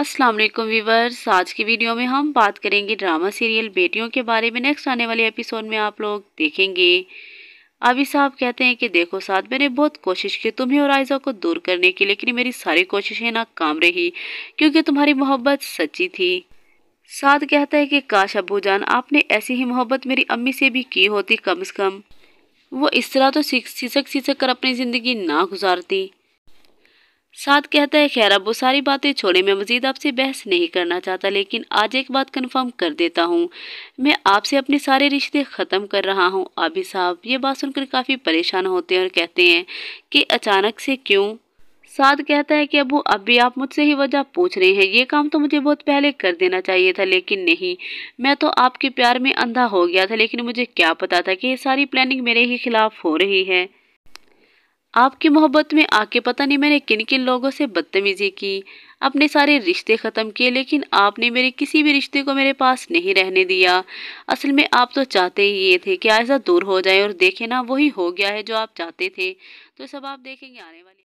अस्सलाम वालेकुम वीवर्स आज की वीडियो में हम बात करेंगे ड्रामा सीरियल बेटियों के बारे में नेक्स्ट आने वाले एपिसोड में आप लोग देखेंगे अभी साहब कहते हैं कि देखो साथ मैंने बहुत कोशिश की तुम्हें और आयजा को दूर करने की लेकिन मेरी सारी कोशिशें नाकाम रही क्योंकि तुम्हारी मोहब्बत सच्ची थी साथ कहता है कि काश अबू जान आपने ऐसी ही मोहब्बत मेरी अम्मी से भी की होती कम से कम वो इस तरह तो सिसक सिसक कर अपनी ज़िंदगी ना गुजारती साथ कहता है खैर अब वो सारी बातें छोड़े मैं मजीद आपसे बहस नहीं करना चाहता लेकिन आज एक बात कंफर्म कर देता हूँ मैं आपसे अपने सारे रिश्ते ख़त्म कर रहा हूँ आबी साहब ये बात सुनकर काफ़ी परेशान होते हैं और कहते हैं कि अचानक से क्यों साद कहता है कि अबू अब भी आप मुझसे ही वजह पूछ रहे हैं ये काम तो मुझे बहुत पहले कर देना चाहिए था लेकिन नहीं मैं तो आपके प्यार में अंधा हो गया था लेकिन मुझे क्या पता था कि ये सारी प्लानिंग मेरे ही खिलाफ हो रही है आपकी मोहब्बत में आके पता नहीं मैंने किन किन लोगों से बदतमीज़ी की अपने सारे रिश्ते ख़त्म किए लेकिन आपने मेरे किसी भी रिश्ते को मेरे पास नहीं रहने दिया असल में आप तो चाहते ही ये थे कि ऐसा दूर हो जाए और देखे ना वही हो गया है जो आप चाहते थे तो सब आप देखेंगे आने वाले